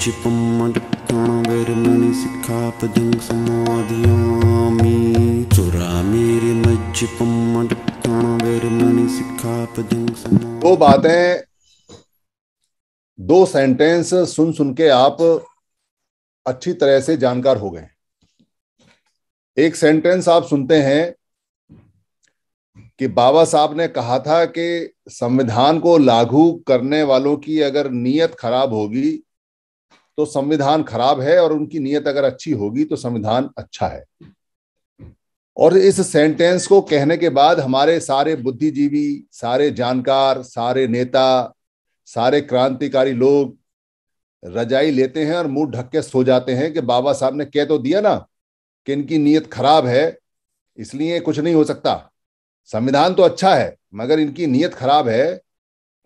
क्षिपमडत्तण चुरा मेरे बातें दो सेंटेंस सुन सुन के आप अच्छी तरह से जानकार हो गए एक सेंटेंस आप सुनते हैं कि बाबा साहब ने कहा था कि संविधान को लागू करने वालों की अगर नीयत खराब होगी तो संविधान खराब है और उनकी नीयत अगर अच्छी होगी तो संविधान अच्छा है और इस सेंटेंस को कहने के बाद हमारे सारे बुद्धिजीवी सारे जानकार सारे नेता सारे क्रांतिकारी लोग रजाई लेते हैं और मुंह ढक के सो जाते हैं कि बाबा साहब ने कह तो दिया ना कि इनकी नीयत खराब है इसलिए कुछ नहीं हो सकता संविधान तो अच्छा है मगर इनकी नीयत खराब है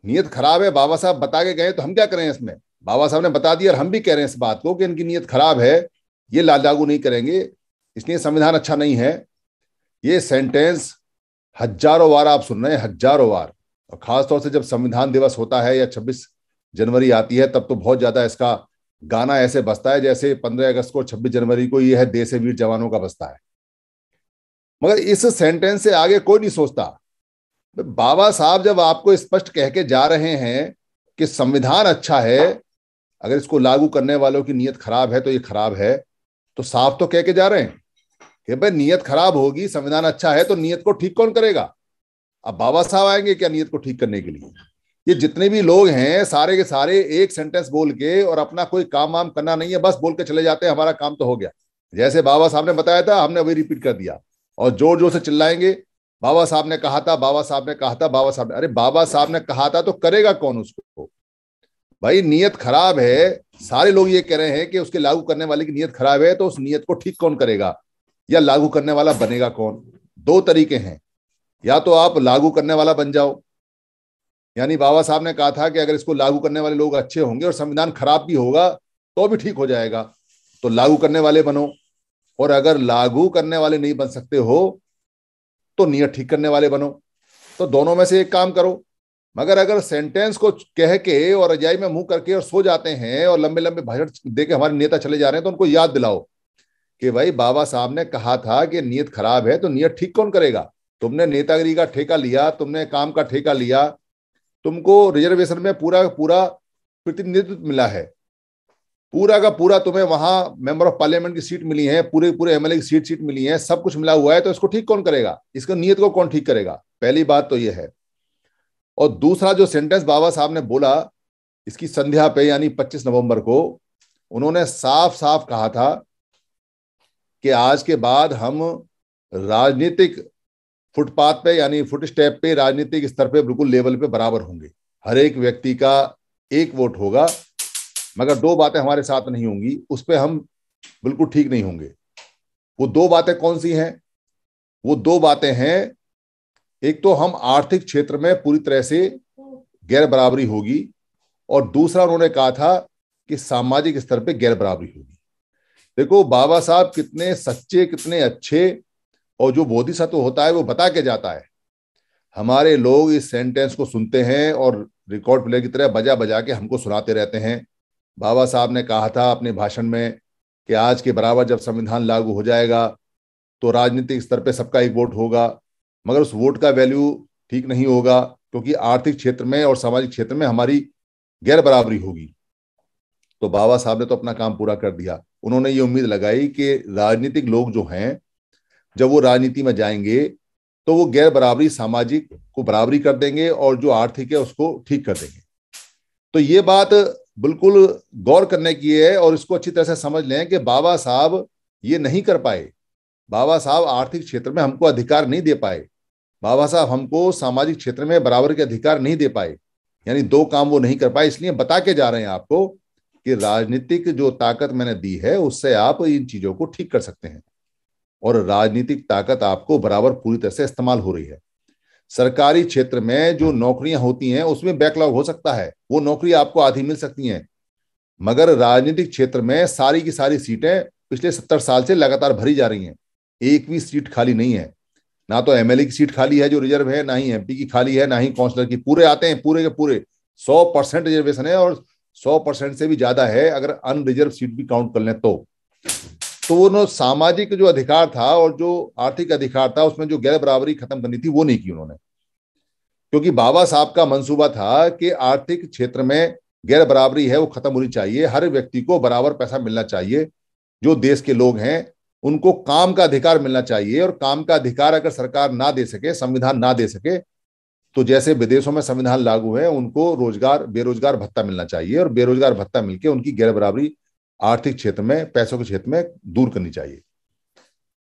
नीयत खराब है बाबा साहब बता के गए तो हम क्या करें इसमें बाबा साहब ने बता दिया और हम भी कह रहे हैं इस बात को कि इनकी नीयत खराब है ये लाल लागू नहीं करेंगे इसलिए संविधान अच्छा नहीं है ये सेंटेंस हजारों बार आप सुन रहे हैं हजारों बार और खासतौर से जब संविधान दिवस होता है या छब्बीस जनवरी आती है तब तो बहुत ज्यादा इसका गाना ऐसे बसता है जैसे पंद्रह अगस्त को छब्बीस जनवरी को यह है देश वीर जवानों का बसता है मगर इस सेंटेंस से आगे कोई नहीं सोचता बाबा साहब जब आपको स्पष्ट कह के जा रहे हैं कि संविधान अच्छा है अगर इसको लागू करने वालों की नीयत खराब है तो ये खराब है तो साफ तो कह के जा रहे हैं कि भाई नीयत खराब होगी संविधान अच्छा है तो नीयत को ठीक कौन करेगा अब बाबा साहब आएंगे क्या नीयत को ठीक करने के लिए ये जितने भी लोग हैं सारे के सारे एक सेंटेंस बोल के और अपना कोई काम वाम करना नहीं है बस बोल के चले जाते हैं हमारा काम तो हो गया जैसे बाबा साहब ने बताया था हमने वही रिपीट कर दिया और जोर जोर से चिल्लाएंगे बाबा साहब ने कहा था बाबा साहब ने कहा था बाबा साहब ने अरे बाबा साहब ने कहा था तो करेगा कौन उसको भाई नीयत खराब है सारे लोग ये कह रहे हैं कि उसके लागू करने वाले की नीयत खराब है तो उस नियत को ठीक कौन करेगा या लागू करने वाला बनेगा कौन दो तरीके हैं या तो आप लागू करने वाला बन जाओ यानी बाबा साहब ने कहा था कि अगर इसको लागू करने वाले लोग अच्छे होंगे और संविधान खराब भी होगा तो भी ठीक हो जाएगा तो लागू करने वाले बनो और अगर लागू करने वाले नहीं बन सकते हो तो नियत ठीक करने वाले बनो तो दोनों में से एक काम करो मगर अगर सेंटेंस को कह के और रजाई में मुंह करके और सो जाते हैं और लंबे लंबे भाषण दे के हमारे नेता चले जा रहे हैं तो उनको याद दिलाओ कि भाई बाबा साहब ने कहा था कि नीयत खराब है तो नीयत ठीक कौन करेगा तुमने नेतागिरी का ठेका लिया तुमने काम का ठेका लिया तुमको रिजर्वेशन में पूरा पूरा प्रतिनिधित्व मिला है पूरा का पूरा तुम्हें वहां मेंबर ऑफ पार्लियामेंट की सीट मिली है पूरे पूरे एमएलए की सीट सीट मिली है सब कुछ मिला हुआ है तो इसको ठीक कौन करेगा इसको नियत को कौन ठीक करेगा पहली बात तो यह है और दूसरा जो सेंटेंस बाबा साहब ने बोला इसकी संध्या पे यानी 25 नवंबर को उन्होंने साफ साफ कहा था कि आज के बाद हम राजनीतिक फुटपाथ पे यानी फुट स्टेप पे राजनीतिक स्तर पे बिल्कुल लेवल पे बराबर होंगे हर एक व्यक्ति का एक वोट होगा मगर दो बातें हमारे साथ नहीं होंगी उस पर हम बिल्कुल ठीक नहीं होंगे वो दो बातें कौन सी हैं वो दो बातें हैं एक तो हम आर्थिक क्षेत्र में पूरी तरह से गैर बराबरी होगी और दूसरा उन्होंने कहा था कि सामाजिक स्तर पे गैर बराबरी होगी देखो बाबा साहब कितने सच्चे कितने अच्छे और जो बोधी सत्व होता है वो बता के जाता है हमारे लोग इस सेंटेंस को सुनते हैं और रिकॉर्ड प्लेयर की तरह बजा बजा के हमको सुनाते रहते हैं बाबा साहब ने कहा था अपने भाषण में कि आज के बराबर जब संविधान लागू हो जाएगा तो राजनीतिक स्तर पे सबका एक वोट होगा मगर उस वोट का वैल्यू ठीक नहीं होगा क्योंकि आर्थिक क्षेत्र में और सामाजिक क्षेत्र में हमारी गैर बराबरी होगी तो बाबा साहब ने तो अपना काम पूरा कर दिया उन्होंने ये उम्मीद लगाई कि राजनीतिक लोग जो हैं जब वो राजनीति में जाएंगे तो वो गैर बराबरी सामाजिक को बराबरी कर देंगे और जो आर्थिक है उसको ठीक कर देंगे तो ये बात बिल्कुल गौर करने की है और इसको अच्छी तरह से समझ लें कि बाबा साहब ये नहीं कर पाए बाबा साहब आर्थिक क्षेत्र में हमको अधिकार नहीं दे पाए बाबा साहब हमको सामाजिक क्षेत्र में बराबर के अधिकार नहीं दे पाए यानी दो काम वो नहीं कर पाए इसलिए बता के जा रहे हैं आपको कि राजनीतिक जो ताकत मैंने दी है उससे आप इन चीजों को ठीक कर सकते हैं और राजनीतिक ताकत आपको बराबर पूरी तरह से इस्तेमाल हो रही है सरकारी क्षेत्र में जो नौकरियां होती हैं उसमें बैकलॉग हो सकता है वो नौकरी आपको आधी मिल सकती है मगर राजनीतिक क्षेत्र में सारी की सारी सीटें पिछले सत्तर साल से लगातार भरी जा रही हैं एक भी सीट खाली नहीं है ना तो एमएलए की सीट खाली है जो रिजर्व है ना ही एमपी की खाली है ना ही काउंसलर की पूरे आते हैं पूरे के पूरे सौ परसेंट रिजर्वेशन है और सौ परसेंट से भी ज्यादा है अगर अनरिजर्व सीट भी काउंट कर लें तो तो उन्होंने सामाजिक जो अधिकार था और जो आर्थिक अधिकार था उसमें जो गैर बराबरी खत्म करनी थी वो नहीं की उन्होंने क्योंकि बाबा साहब का मंसूबा था कि आर्थिक क्षेत्र में गैर बराबरी है वो खत्म होनी चाहिए हर व्यक्ति को बराबर पैसा मिलना चाहिए जो देश के लोग हैं उनको काम का अधिकार मिलना चाहिए और काम का अधिकार अगर सरकार ना दे सके संविधान ना दे सके तो जैसे विदेशों में संविधान लागू है उनको रोजगार बेरोजगार भत्ता मिलना चाहिए और बेरोजगार भत्ता मिलकर उनकी गैर बराबरी आर्थिक क्षेत्र में पैसों के क्षेत्र में दूर करनी चाहिए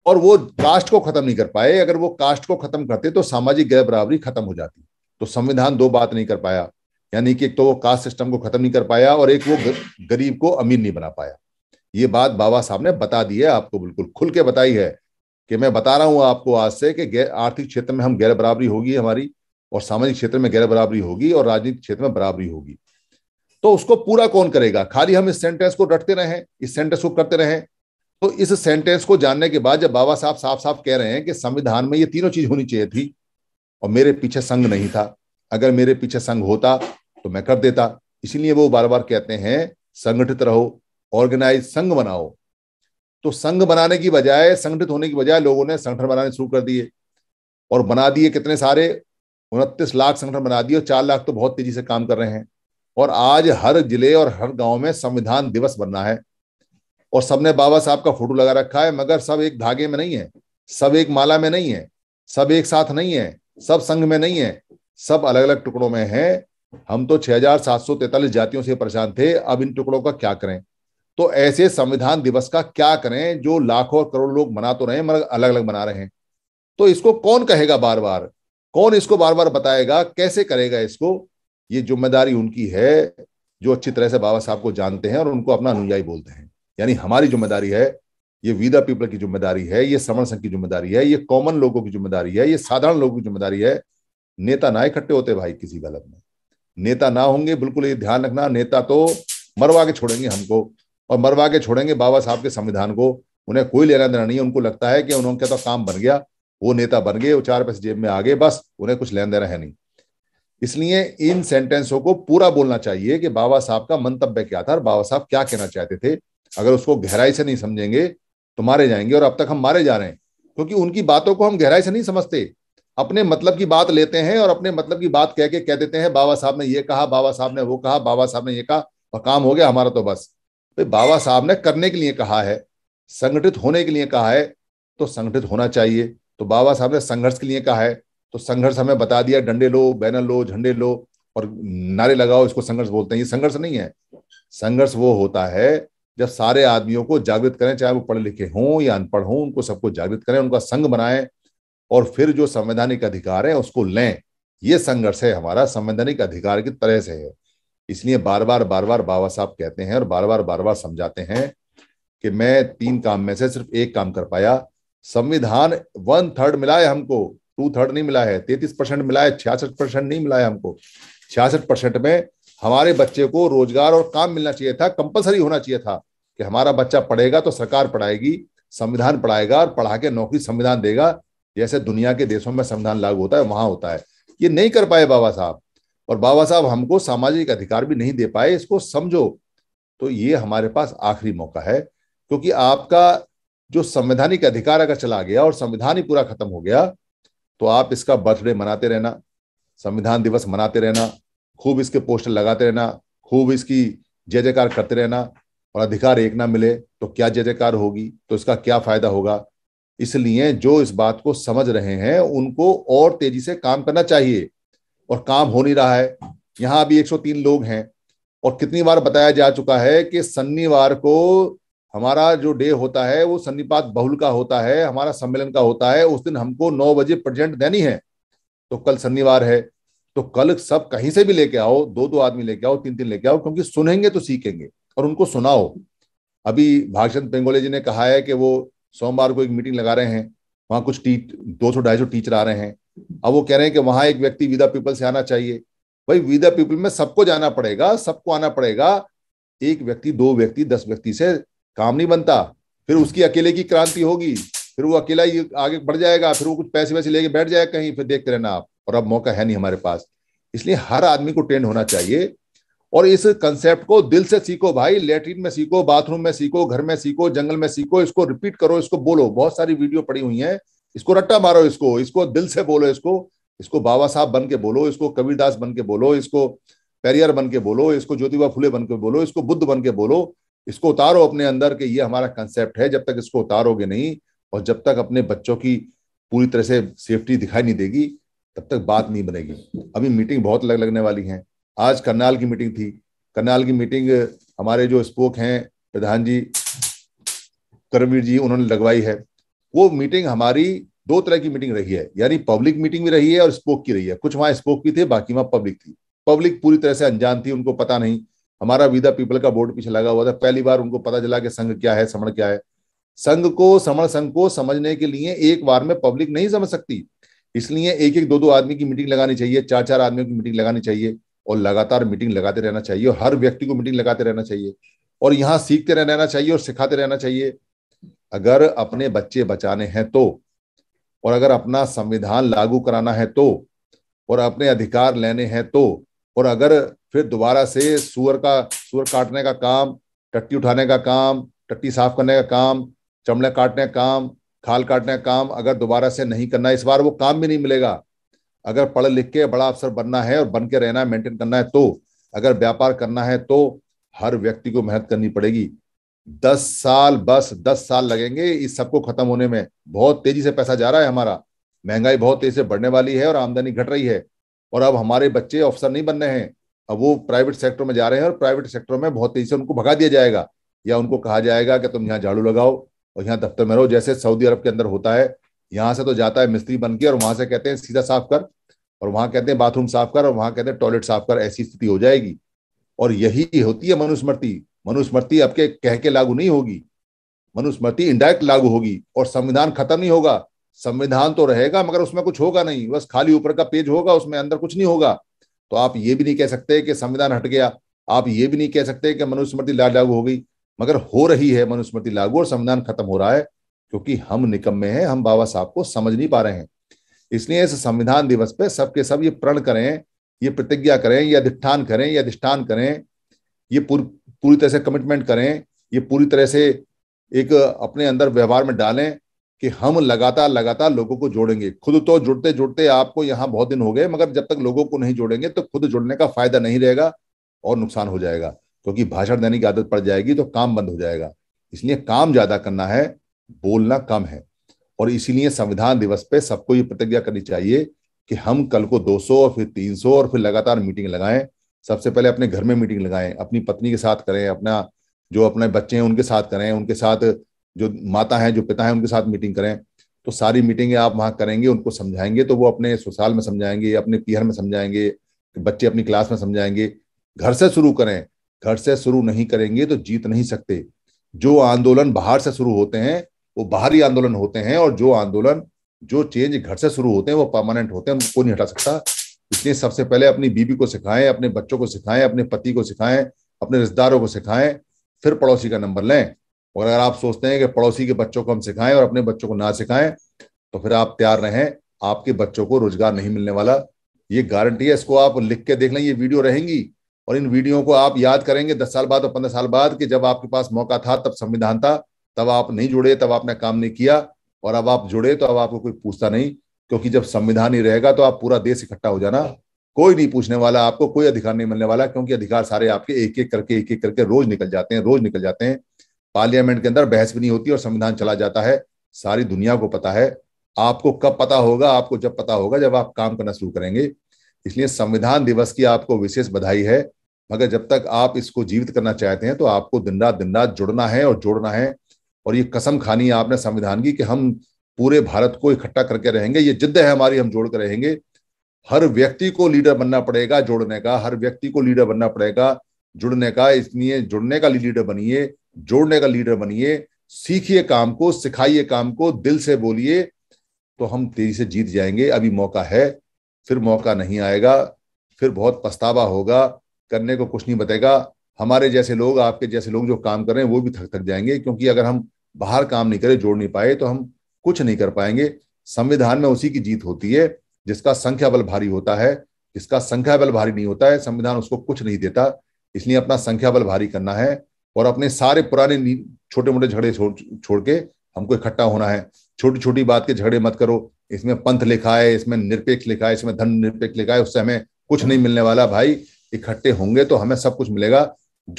और वो कास्ट को खत्म नहीं कर पाए अगर वो कास्ट को खत्म करते तो सामाजिक गैर बराबरी खत्म हो जाती तो संविधान दो बात नहीं कर पाया यानी कि एक तो वो कास्ट सिस्टम को खत्म नहीं कर पाया और एक वो गरीब को अमीर नहीं बना पाया ये बात बाबा साहब ने बता दी है आपको बिल्कुल खुल के बताई है कि मैं बता रहा हूं आपको आज से कि आर्थिक क्षेत्र में हम गैर बराबरी होगी हमारी और सामाजिक क्षेत्र में गैर बराबरी होगी और राजनीतिक क्षेत्र में बराबरी होगी तो उसको पूरा कौन करेगा खाली हम इस सेंटेंस को डटते रहे इस सेंटेंस को करते रहे तो इस सेंटेंस को जानने के बाद जब बाबा साहब साफ साफ कह रहे हैं कि संविधान में ये तीनों चीज होनी चाहिए थी और मेरे पीछे संघ नहीं था अगर मेरे पीछे संघ होता तो मैं कर देता इसीलिए वो बार बार कहते हैं संगठित रहो ऑर्गेनाइज संघ बनाओ तो संघ बनाने की बजाय संगठित होने की बजाय लोगों ने संगठन बनाने शुरू कर दिए और बना दिए कितने सारे उनतीस लाख संगठन बना दिए और चार लाख तो बहुत तेजी से काम कर रहे हैं और आज हर जिले और हर गांव में संविधान दिवस बनना है और सबने बाबा साहब का फोटो लगा रखा है मगर सब एक धागे में नहीं है सब एक माला में नहीं है सब एक साथ नहीं है सब संघ में नहीं है सब अलग अलग टुकड़ों में है हम तो छह हजार सात सौ तैतालीस जातियों से परेशान थे अब इन टुकड़ों का क्या करें तो ऐसे संविधान दिवस का क्या करें जो लाखों और करोड़ लोग मना तो रहे मगर अलग अलग मना रहे हैं तो इसको कौन कहेगा बार बार कौन इसको बार बार बताएगा कैसे करेगा इसको ये जिम्मेदारी उनकी है जो अच्छी तरह से बाबा साहब को जानते हैं और उनको अपना अनुयायी बोलते हैं यानी हमारी जिम्मेदारी है ये वीदा पीपल की जिम्मेदारी है ये समण संघ की जिम्मेदारी है ये कॉमन लोगों की जिम्मेदारी है ये साधारण लोगों की जिम्मेदारी है नेता ना इकट्ठे होते भाई किसी गलत में नेता ना होंगे बिल्कुल ये ध्यान रखना नेता तो मरवा के छोड़ेंगे हमको और मरवा के छोड़ेंगे बाबा साहब के संविधान को उन्हें कोई लेना देना नहीं है उनको लगता है कि उनके तो काम बन गया वो नेता बन गए वो चार पैसे जेब में आ गए बस उन्हें कुछ लेन देना है नहीं इसलिए इन सेंटेंसों को पूरा बोलना चाहिए कि बाबा साहब का मंतव्य क्या था और बाबा साहब क्या कहना चाहते थे अगर उसको गहराई से नहीं समझेंगे तो मारे जाएंगे और अब तक हम मारे जा रहे हैं क्योंकि उनकी बातों को हम गहराई से नहीं समझते अपने मतलब की बात लेते हैं और अपने मतलब की बात कह के कह देते हैं बाबा साहब ने ये कहा बाबा साहब ने वो कहा बाबा साहब ने ये कहा और काम हो गया हमारा तो बस तो बाबा साहब ने करने के लिए कहा है संगठित होने के लिए कहा है तो संगठित होना चाहिए तो बाबा साहब ने संघर्ष के लिए कहा है तो संघर्ष हमें बता दिया डंडे लो बैनर लो झंडे लो और नारे लगाओ इसको संघर्ष बोलते हैं ये संघर्ष नहीं है संघर्ष वो होता है जब सारे आदमियों को जागृत करें चाहे वो पढ़े लिखे हों या अनपढ़ हों उनको सबको जागृत करें उनका संघ बनाएं और फिर जो संवैधानिक अधिकार है उसको लें ये संघर्ष है हमारा संवैधानिक अधिकार की तरह से है इसलिए बार बार बार बार बाबा साहब कहते हैं और बार बार बार बार समझाते हैं कि मैं तीन काम में से सिर्फ एक काम कर पाया संविधान वन थर्ड मिला है हमको टू थर्ड नहीं मिला है तैतीस परसेंट मिला है छियासठ परसेंट नहीं मिला है हमको छियासठ परसेंट में हमारे बच्चे को रोजगार और काम मिलना चाहिए था कंपलसरी होना चाहिए था कि हमारा बच्चा पढ़ेगा तो सरकार पढ़ाएगी संविधान पढ़ाएगा और पढ़ा के नौकरी संविधान देगा जैसे दुनिया के देशों में संविधान लागू होता है वहां होता है ये नहीं कर पाए बाबा साहब और बाबा साहब हमको सामाजिक अधिकार भी नहीं दे पाए इसको समझो तो ये हमारे पास आखिरी मौका है क्योंकि आपका जो संवैधानिक अधिकार अगर चला गया और संविधान ही पूरा खत्म हो गया तो आप इसका बर्थडे मनाते रहना संविधान दिवस मनाते रहना खूब इसके पोस्टर लगाते रहना खूब इसकी जय जयकार करते रहना और अधिकार एक ना मिले तो क्या जय जयकार होगी तो इसका क्या फायदा होगा इसलिए जो इस बात को समझ रहे हैं उनको और तेजी से काम करना चाहिए और काम हो नहीं रहा है यहां अभी 103 लोग हैं और कितनी बार बताया जा चुका है कि शनिवार को हमारा जो डे होता है वो सन्नीपात बहुल का होता है हमारा सम्मेलन का होता है उस दिन हमको नौ बजे प्रेजेंट देनी है तो कल शनिवार है तो कल सब कहीं से भी लेके आओ दो दो आदमी लेके आओ तीन तीन लेके आओ क्योंकि सुनेंगे तो सीखेंगे और उनको सुनाओ अभी भागचंद पेंगोले जी ने कहा है कि वो सोमवार को एक मीटिंग लगा रहे हैं वहां कुछ टी दो सौ ढाई सौ टीचर आ रहे हैं अब वो कह रहे हैं कि वहां एक व्यक्ति विदा पीपल से आना चाहिए भाई विदा पीपल में सबको जाना पड़ेगा सबको आना पड़ेगा एक व्यक्ति दो व्यक्ति दस व्यक्ति से काम नहीं बनता फिर उसकी अकेले की क्रांति होगी फिर वो अकेला ही आगे बढ़ जाएगा फिर वो कुछ पैसे वैसे लेके बैठ जाएगा कहीं फिर देखते रहना आप और अब मौका है नहीं हमारे पास इसलिए हर आदमी को ट्रेंड होना चाहिए और इस कंसेप्ट को दिल से सीखो भाई लेटरिन में सीखो बाथरूम में सीखो घर में सीखो जंगल में सीखो इसको रिपीट करो इसको बोलो बहुत सारी वीडियो पड़ी हुई है इसको रट्टा मारो इसको इसको दिल से बोलो इसको इसको बाबा साहब बन के बोलो इसको कबीरदास बन के बोलो इसको पैरियर बन के बोलो इसको ज्योतिबा फुले बन के बोलो इसको बुद्ध बन के बोलो इसको उतारो अपने अंदर कि ये हमारा कंसेप्ट है जब तक इसको उतारोगे नहीं और जब तक अपने बच्चों की पूरी तरह से सेफ्टी दिखाई नहीं देगी तब तक बात नहीं बनेगी अभी मीटिंग बहुत अलग लगने वाली है आज करनाल की मीटिंग थी करनाल की मीटिंग हमारे जो स्पोक हैं प्रधान जी करमवीर जी उन्होंने लगवाई है वो मीटिंग हमारी दो तरह की मीटिंग रही है यानी पब्लिक मीटिंग भी रही है और स्पोक की रही है कुछ वहां स्पोक भी थे बाकी वहां पब्लिक थी पब्लिक पूरी तरह से अनजान थी उनको पता नहीं हमारा विदा पीपल का बोर्ड पीछे लगा हुआ था पहली बार उनको पता चला कि संघ क्या है समण क्या है संघ को समण संघ को समझने के लिए एक बार में पब्लिक नहीं समझ सकती इसलिए एक एक दो दो आदमी की मीटिंग लगानी चाहिए चार चार आदमियों की मीटिंग लगानी चाहिए और लगातार मीटिंग लगाते रहना चाहिए और हर व्यक्ति को मीटिंग लगाते रहना चाहिए और यहाँ सीखते रहना चाहिए और सिखाते रहना चाहिए अगर अपने बच्चे बचाने हैं तो और अगर अपना संविधान लागू कराना है तो और अपने अधिकार लेने हैं तो और अगर फिर दोबारा से सुअर का सुअर काटने का काम टट्टी उठाने का काम टट्टी साफ करने का काम चमड़े काटने का काम खाल काटने का काम अगर दोबारा से नहीं करना इस बार वो काम भी नहीं मिलेगा अगर पढ़ लिख के बड़ा अफसर बनना है और बन के रहना है मेंटेन करना है तो अगर व्यापार करना है तो हर व्यक्ति को मेहनत करनी पड़ेगी दस साल बस दस साल लगेंगे इस सबको खत्म होने में बहुत तेजी से पैसा जा रहा है हमारा महंगाई बहुत तेजी से बढ़ने वाली है और आमदनी घट रही है और अब हमारे बच्चे अफसर नहीं बनने हैं अब वो प्राइवेट सेक्टर में जा रहे हैं और प्राइवेट सेक्टर में बहुत तेजी से उनको भगा दिया जाएगा या उनको कहा जाएगा कि तुम यहाँ झाड़ू लगाओ और यहाँ दफ्तर में रहो जैसे सऊदी अरब के अंदर होता है यहाँ से तो जाता है मिस्त्री बन के और वहां से कहते हैं सीधा साफ कर और वहां कहते हैं बाथरूम साफ कर और वहां कहते हैं टॉयलेट साफ कर ऐसी स्थिति हो जाएगी और यही होती है मनुस्मृति मनुस्मृति आपके कह के लागू नहीं होगी मनुस्मृति इंडायरेक्ट लागू होगी और संविधान खत्म नहीं होगा संविधान तो रहेगा मगर उसमें कुछ होगा नहीं बस खाली ऊपर का पेज होगा उसमें अंदर कुछ नहीं होगा तो आप ये भी नहीं कह सकते कि संविधान हट गया आप ये भी नहीं कह सकते कि मनुस्मृति लागू हो गई मगर हो रही है मनुस्मृति लागू और संविधान खत्म हो रहा है क्योंकि हम निकम्मे हैं हम बाबा साहब को समझ नहीं पा रहे हैं इसलिए इस संविधान दिवस पे सबके सब ये प्रण करें ये प्रतिज्ञा करें ये अधिष्ठान करें ये अधिष्ठान करें ये पूर्व पूरी तरह से कमिटमेंट करें ये पूरी तरह से एक अपने अंदर व्यवहार में डालें कि हम लगातार लगातार लोगों को जोड़ेंगे खुद तो जुड़ते जुड़ते आपको यहाँ बहुत दिन हो गए मगर जब तक लोगों को नहीं जोड़ेंगे तो खुद जुड़ने का फायदा नहीं रहेगा और नुकसान हो जाएगा क्योंकि भाषण देने की आदत पड़ जाएगी तो काम बंद हो जाएगा इसलिए काम ज्यादा करना है बोलना कम है और इसीलिए संविधान दिवस पे सबको ये प्रतिज्ञा करनी चाहिए कि हम कल को 200 और फिर 300 और फिर लगातार मीटिंग लगाएं सबसे पहले अपने घर में मीटिंग लगाएं अपनी पत्नी के साथ करें अपना जो अपने बच्चे हैं उनके साथ करें उनके साथ जो माता है जो पिता है उनके साथ मीटिंग करें तो सारी मीटिंग आप वहां करेंगे उनको समझाएंगे तो वो अपने ससुराल में समझाएंगे अपने पीहर में समझाएंगे बच्चे अपनी क्लास में समझाएंगे घर से शुरू करें घर से शुरू नहीं करेंगे तो जीत नहीं सकते जो आंदोलन बाहर से शुरू होते हैं वो बाहरी आंदोलन होते हैं और जो आंदोलन जो चेंज घर से शुरू होते हैं वो परमानेंट होते हैं उनको नहीं हटा सकता इसलिए सबसे पहले अपनी बीबी को सिखाएं अपने बच्चों को सिखाएं अपने पति को सिखाएं अपने रिश्तेदारों को सिखाएं फिर पड़ोसी का नंबर लें और अगर आप सोचते हैं कि पड़ोसी के बच्चों को हम सिखाएं और अपने बच्चों को ना सिखाएं तो फिर आप तैयार रहें आपके बच्चों को रोजगार नहीं मिलने वाला ये गारंटी है इसको आप लिख के देख लें ये वीडियो रहेंगी और इन वीडियो को आप याद करेंगे दस साल बाद और पंद्रह साल बाद कि जब आपके पास मौका था तब संविधान था तब आप नहीं जुड़े तब आपने काम नहीं किया और अब आप जुड़े तो अब आपको कोई पूछता नहीं क्योंकि जब संविधान ही रहेगा तो आप पूरा देश इकट्ठा हो जाना कोई नहीं पूछने वाला आपको कोई अधिकार नहीं मिलने वाला क्योंकि अधिकार सारे आपके एक एक करके एक एक करके रोज निकल जाते हैं रोज निकल जाते हैं पार्लियामेंट के अंदर बहस भी नहीं होती और संविधान चला जाता है सारी दुनिया को पता है आपको कब पता होगा आपको जब पता होगा जब आप काम करना शुरू करेंगे इसलिए संविधान दिवस की आपको विशेष बधाई है मगर जब तक आप इसको जीवित करना चाहते हैं तो आपको दिन रात दिन रात जुड़ना है और जोड़ना है और ये कसम खानी है आपने संविधान की कि हम पूरे भारत को इकट्ठा करके रहेंगे ये जिद्द है हमारी हम जोड़ कर रहेंगे हर व्यक्ति को लीडर बनना पड़ेगा जोड़ने का हर व्यक्ति को लीडर बनना पड़ेगा जुड़ने का इसलिए जुड़ने का लीडर बनिए जोड़ने का लीडर बनिए सीखिए काम को सिखाइए काम को दिल से बोलिए तो हम तेजी से जीत जाएंगे अभी मौका है फिर मौका नहीं आएगा फिर बहुत पछतावा होगा करने को कुछ नहीं बताएगा हमारे जैसे लोग आपके जैसे लोग जो काम कर रहे हैं वो भी थक थक जाएंगे क्योंकि अगर हम बाहर काम नहीं करें जोड़ नहीं पाए तो हम कुछ नहीं कर पाएंगे संविधान में उसी की जीत होती है जिसका संख्या बल भारी होता है जिसका संख्या बल भारी नहीं होता है संविधान उसको कुछ नहीं देता इसलिए अपना संख्या बल भारी करना है और अपने सारे पुराने छोटे मोटे झगड़े छोड़ छोड़ के हमको इकट्ठा होना है छोटी छोटी बात के झगड़े मत करो इसमें पंथ लिखा है इसमें निरपेक्ष लिखा है इसमें धन निरपेक्ष लिखा है उससे हमें कुछ नहीं मिलने वाला भाई इकट्ठे होंगे तो हमें सब कुछ मिलेगा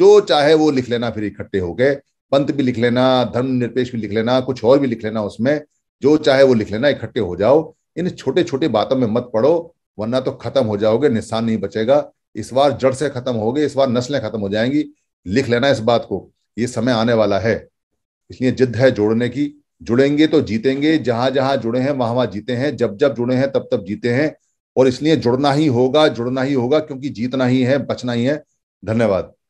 जो चाहे वो लिख लेना फिर इकट्ठे हो गए पंथ भी लिख लेना धर्म निरपेक्ष भी लिख लेना कुछ और भी लिख लेना उसमें जो चाहे वो लिख लेना इकट्ठे हो जाओ इन छोटे छोटे बातों में मत पढ़ो वरना तो खत्म हो जाओगे निशान नहीं बचेगा इस बार जड़ से खत्म हो गए इस बार नस्लें खत्म हो जाएंगी लिख लेना इस बात को ये समय आने वाला है इसलिए जिद है जोड़ने की जुड़ेंगे तो जीतेंगे जहां जहां जुड़े हैं वहां वहां जीते हैं जब जब जुड़े हैं तब तब जीते हैं और इसलिए जुड़ना ही होगा जुड़ना ही होगा क्योंकि जीतना ही है बचना ही है धन्यवाद